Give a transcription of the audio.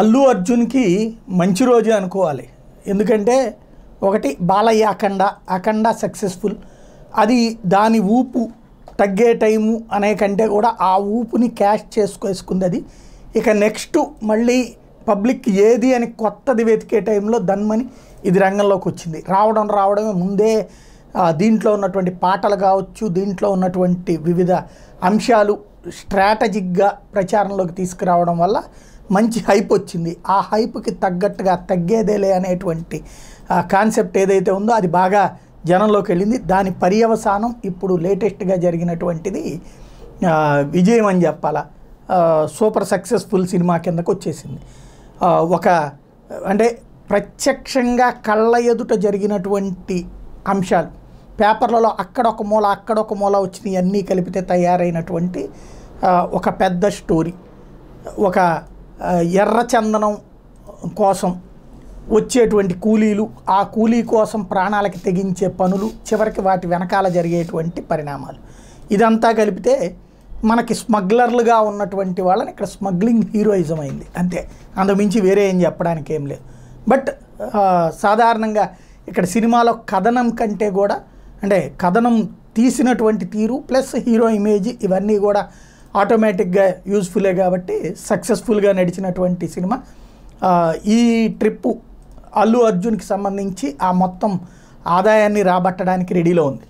అల్లు అర్జున్కి మంచి రోజే అనుకోవాలి ఎందుకంటే ఒకటి బాలయ్య అఖండ అఖండ సక్సెస్ఫుల్ అది దాని ఊపు తగ్గే టైము అనే కంటే కూడా ఆ ఊపుని క్యాష్ అది ఇక నెక్స్ట్ మళ్ళీ పబ్లిక్ ఏది అని కొత్తది వెతికే టైంలో ధన్మని ఇది రంగంలోకి వచ్చింది రావడం రావడమే ముందే దీంట్లో ఉన్నటువంటి పాటలు కావచ్చు దీంట్లో ఉన్నటువంటి వివిధ అంశాలు స్ట్రాటజిక్గా ప్రచారంలోకి తీసుకురావడం వల్ల మంచి హైప్ వచ్చింది ఆ హైప్కి తగ్గట్టుగా తగ్గేదేలే అనేటువంటి కాన్సెప్ట్ ఏదైతే ఉందో అది బాగా జనంలోకి వెళ్ళింది దాని పర్యవసానం ఇప్పుడు లేటెస్ట్గా జరిగినటువంటిది విజయం అని చెప్పాలా సూపర్ సక్సెస్ఫుల్ సినిమా కిందకు వచ్చేసింది ఒక అంటే ప్రత్యక్షంగా కళ్ళ ఎదుట జరిగినటువంటి అంశాలు పేపర్లలో అక్కడొక మూల అక్కడొక మూల వచ్చినవి అన్నీ కలిపితే తయారైనటువంటి ఒక పెద్ద స్టోరీ ఒక ఎర్ర చందనం కోసం వచ్చేటువంటి కూలీలు ఆ కూలీ కోసం ప్రాణాలకు తెగించే పనులు చివరికి వాటి వెనకాల జరిగేటువంటి పరిణామాలు ఇదంతా కలిపితే మనకి స్మగ్లర్లుగా ఉన్నటువంటి వాళ్ళని ఇక్కడ స్మగ్లింగ్ హీరోయిజం అయింది అంతే మించి వేరే ఏం చెప్పడానికి ఏం లేదు బట్ సాధారణంగా ఇక్కడ సినిమాలో కథనం కంటే కూడా అంటే కథనం తీసినటువంటి తీరు ప్లస్ హీరో ఇమేజ్ ఇవన్నీ కూడా ఆటోమేటిక్గా యూజ్ఫులే కాబట్టి సక్సెస్ఫుల్గా నడిచినటువంటి సినిమా ఈ ట్రిప్పు అల్లు అర్జున్కి సంబంధించి ఆ మొత్తం ఆదాయాన్ని రాబట్టడానికి రెడీలో ఉంది